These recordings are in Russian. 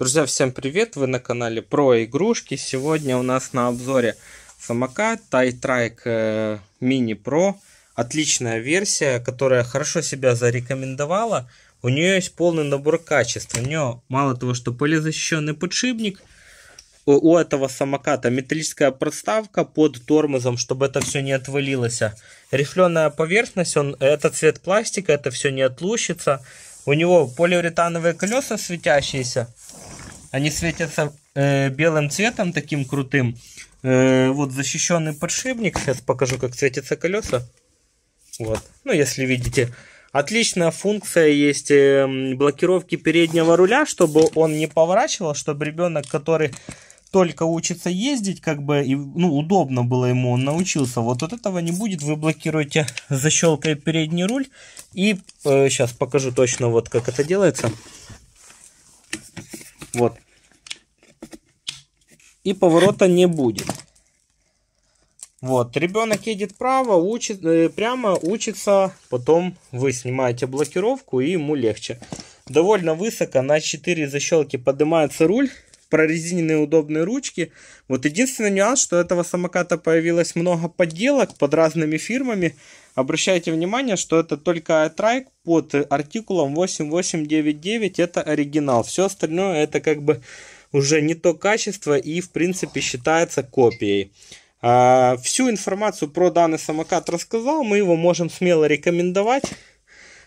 Друзья, всем привет! Вы на канале про игрушки. Сегодня у нас на обзоре самокат Тайтрайк Мини Про. Отличная версия, которая хорошо себя зарекомендовала. У нее есть полный набор качеств. У нее мало того, что полезащищенный подшипник, у этого самоката металлическая подставка под тормозом, чтобы это все не отвалилось. Рифленая поверхность, он, это цвет пластика, это все не отлущится. У него полиуретановые колеса светящиеся. Они светятся э, белым цветом таким крутым. Э, вот защищенный подшипник. Сейчас покажу, как светятся колеса. Вот. Ну, если видите. Отличная функция есть э, блокировки переднего руля, чтобы он не поворачивал, чтобы ребенок, который только учится ездить, как бы, и, ну, удобно было ему, он научился. Вот от этого не будет, вы блокируете защелкой передний руль. И э, сейчас покажу точно, вот как это делается. Вот. И поворота не будет. Вот, ребенок едет право, учит, э, прямо учится, потом вы снимаете блокировку и ему легче. Довольно высоко, на 4 защелки поднимается руль, прорезиненные удобные ручки. Вот единственный нюанс, что этого самоката появилось много подделок под разными фирмами. Обращайте внимание, что это только трайк под артикулом 8899, это оригинал. Все остальное это как бы уже не то качество и в принципе считается копией. А, всю информацию про данный самокат рассказал, мы его можем смело рекомендовать.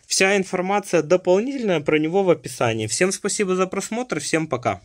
Вся информация дополнительная про него в описании. Всем спасибо за просмотр, всем пока.